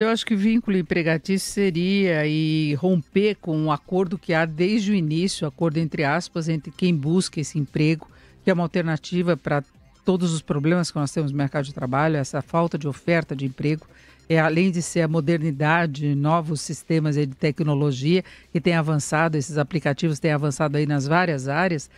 Eu acho que vínculo empregatício seria e romper com um acordo que há desde o início, acordo entre aspas, entre quem busca esse emprego, que é uma alternativa para todos os problemas que nós temos no mercado de trabalho, essa falta de oferta de emprego, é além de ser a modernidade, novos sistemas de tecnologia que têm avançado, esses aplicativos têm avançado aí nas várias áreas,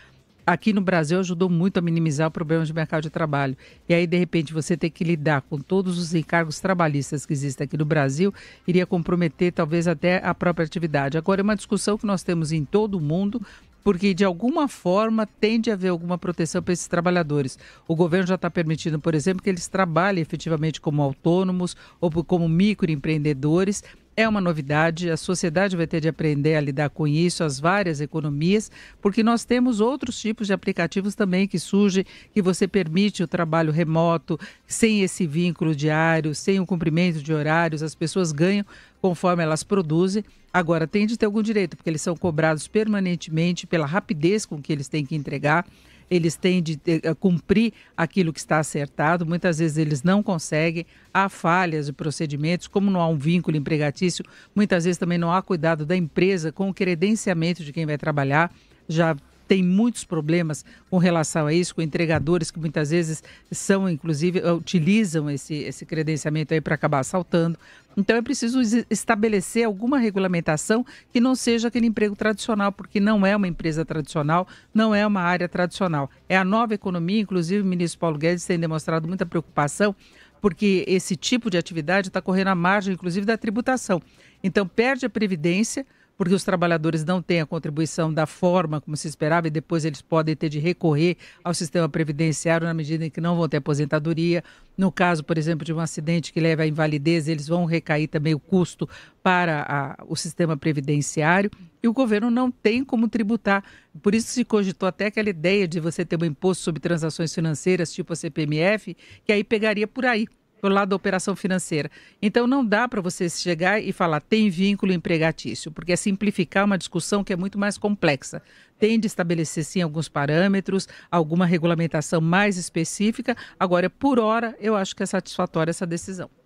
aqui no Brasil ajudou muito a minimizar o problema de mercado de trabalho. E aí, de repente, você ter que lidar com todos os encargos trabalhistas que existem aqui no Brasil, iria comprometer talvez até a própria atividade. Agora, é uma discussão que nós temos em todo o mundo, porque de alguma forma tende a haver alguma proteção para esses trabalhadores. O governo já está permitindo, por exemplo, que eles trabalhem efetivamente como autônomos ou como microempreendedores é uma novidade, a sociedade vai ter de aprender a lidar com isso, as várias economias, porque nós temos outros tipos de aplicativos também que surgem, que você permite o trabalho remoto, sem esse vínculo diário, sem o cumprimento de horários, as pessoas ganham conforme elas produzem. Agora, tem de ter algum direito, porque eles são cobrados permanentemente pela rapidez com que eles têm que entregar eles têm de eh, eh, cumprir aquilo que está acertado, muitas vezes eles não conseguem, há falhas de procedimentos, como não há um vínculo empregatício, muitas vezes também não há cuidado da empresa com o credenciamento de quem vai trabalhar. Já tem muitos problemas com relação a isso, com entregadores que muitas vezes são, inclusive, eh, utilizam esse, esse credenciamento aí para acabar assaltando. Então é preciso estabelecer alguma regulamentação que não seja aquele emprego tradicional, porque não é uma empresa tradicional, não é uma área tradicional. É a nova economia, inclusive o ministro Paulo Guedes tem demonstrado muita preocupação, porque esse tipo de atividade está correndo à margem, inclusive, da tributação. Então perde a previdência porque os trabalhadores não têm a contribuição da forma como se esperava e depois eles podem ter de recorrer ao sistema previdenciário na medida em que não vão ter aposentadoria. No caso, por exemplo, de um acidente que leva à invalidez, eles vão recair também o custo para a, o sistema previdenciário e o governo não tem como tributar. Por isso se cogitou até aquela ideia de você ter um imposto sobre transações financeiras, tipo a CPMF, que aí pegaria por aí pelo lado da operação financeira. Então não dá para você chegar e falar tem vínculo empregatício, porque é simplificar uma discussão que é muito mais complexa. Tem de estabelecer sim alguns parâmetros, alguma regulamentação mais específica. Agora, por hora, eu acho que é satisfatória essa decisão.